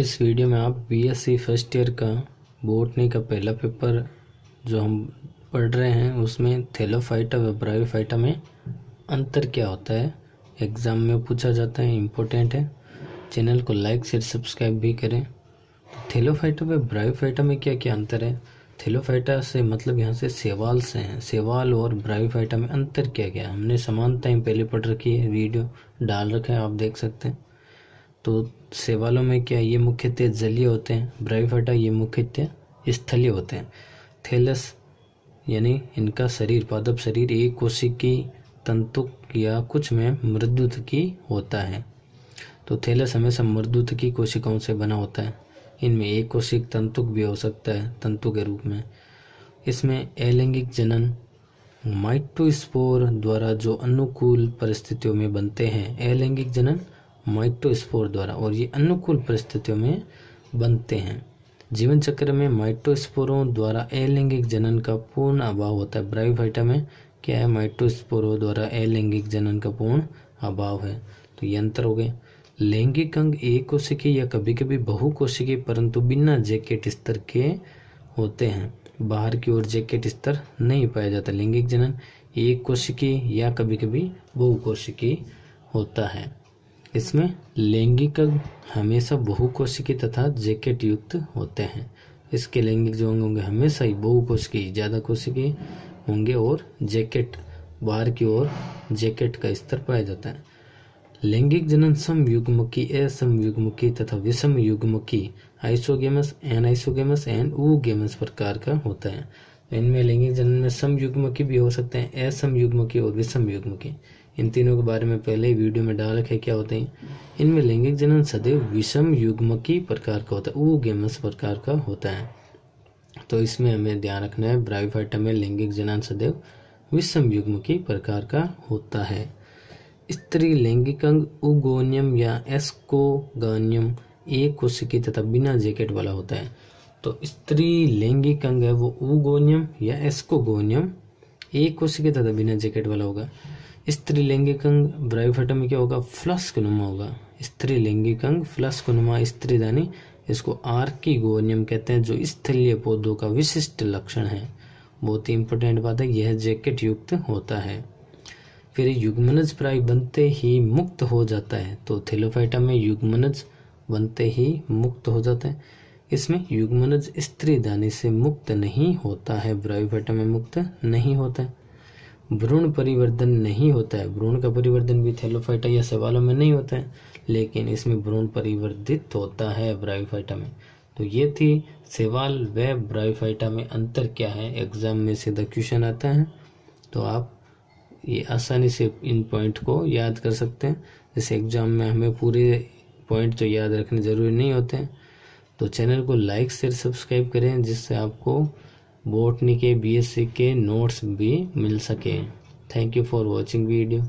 इस वीडियो में आप बीएससी फर्स्ट ईयर का बोटनी का पहला पेपर जो हम पढ़ रहे हैं उसमें थेलोफाइटा व ब्रायोफाइटा में अंतर क्या होता है एग्ज़ाम में पूछा जाता है इम्पोर्टेंट है चैनल को लाइक शेयर सब्सक्राइब भी करें थेलोफाइटा व ब्रायोफाइटा में क्या क्या अंतर है थेलोफाइटा से मतलब यहाँ से सेवाल से हैं सेवाल और ब्रायोफाइटा में अंतर क्या क्या है हमने समानताएँ पहले पढ़ रखी है वीडियो डाल रखे हैं आप देख सकते हैं तो सेवालों में क्या ये मुख्यतः जलीय होते हैं ब्राइफाटा ये मुख्यतः स्थलीय होते हैं थैलस यानी इनका शरीर पादप शरीर एक कोशिक की तंतु या कुछ में की होता है तो थैलस हमेशा की कोशिकाओं से बना होता है इनमें एक कोशिक तंतुक भी हो सकता है तंतु के रूप में इसमें अलैंगिक जनन माइटोस्पोर द्वारा जो अनुकूल परिस्थितियों में बनते हैं अलैंगिक जनन माइटोस्पोर द्वारा और ये अनुकूल परिस्थितियों में बनते हैं जीवन चक्र में माइटोस्पोरों द्वारा अलैंगिक जनन का पूर्ण अभाव होता है ब्राइफाइटा में क्या है माइटोस्पोरों द्वारा अलैंगिक जनन का पूर्ण अभाव है तो ये अंतर हो गए लैंगिक अंग एक कोशिकीय या कभी कभी बहुकोशिकीय परंतु बिना जैकेट स्तर के होते हैं बाहर की ओर जैकेट स्तर नहीं पाया जाता लैंगिक जनन एक कोशिकीय या कभी कभी बहुकोशिकीय होता है इसमें लैंगिक अंग हमेशा बहुकोशिकी तथा जैकेट युक्त होते हैं इसके लैंगिक जो अंग होंगे हमेशा ही बहुकोशिकी ज़्यादा कोशिकी होंगे और जैकेट बाहर की ओर जैकेट का स्तर पाया जाता है लैंगिक जनन असम असमयुग्मकी तथा विषम युग्मकी आइसोगेमस एन आइसोगेमस एंड गेमस प्रकार का होता है इनमें लैंगिक जनन में समयुग्मकी भी हो सकते हैं असमयुग्मकी और विषम युग्मकी इन तीनों के बारे में पहले ही वीडियो में डाल रखे क्या होते हैं इनमें लैंगिक जनन सदैव विषम युग्म की प्रकार का होता है वो गेमस प्रकार का होता है तो इसमें हमें ध्यान रखना है ब्राइफाइटा में लैंगिक जनन सदैव विषम युग्म की प्रकार का होता है स्त्री लैंगिक अंग उगोनियम या एस्कोगोनियम एक कोशिकी तथा बिना जैकेट वाला होता है तो स्त्री लैंगिक अंग है वो उगोनियम या एस्कोगोनियम एक कोशिकी तथा बिना जैकेट वाला होगा स्त्रीलैंगिक अंग ब्राइफेटम में क्या होगा फ्लस्कनुमा होगा स्त्रीलैंगिक अंग स्त्रीलैंगिकंग स्त्री दानी इसको आर्की गोनियम कहते हैं जो स्थलीय पौधों का विशिष्ट लक्षण है बहुत ही इंपॉर्टेंट बात है यह जैकेट युक्त होता है फिर युग्मनज प्राय बनते ही मुक्त हो जाता है तो थेलोफाइटा में युग्मनज बनते ही मुक्त हो जाता है इसमें युग्मनज दानी से मुक्त नहीं होता है ब्रायोफाइटा में मुक्त नहीं होता है भ्रूण परिवर्तन नहीं होता है भ्रूण का परिवर्तन भी थैलोफाइटा या सवालों में नहीं होता है लेकिन इसमें भ्रूण परिवर्तित होता है ब्रायोफाइटा में तो ये थी सेवाल व ब्रायोफाइटा में अंतर क्या है एग्ज़ाम में सीधा क्वेश्चन आता है तो आप ये आसानी से इन पॉइंट को याद कर सकते हैं जैसे एग्ज़ाम में हमें पूरे पॉइंट तो याद रखने ज़रूरी नहीं होते हैं तो चैनल को लाइक शेयर सब्सक्राइब करें जिससे आपको बोटनी के बीएससी के नोट्स भी मिल सके thank you for watching video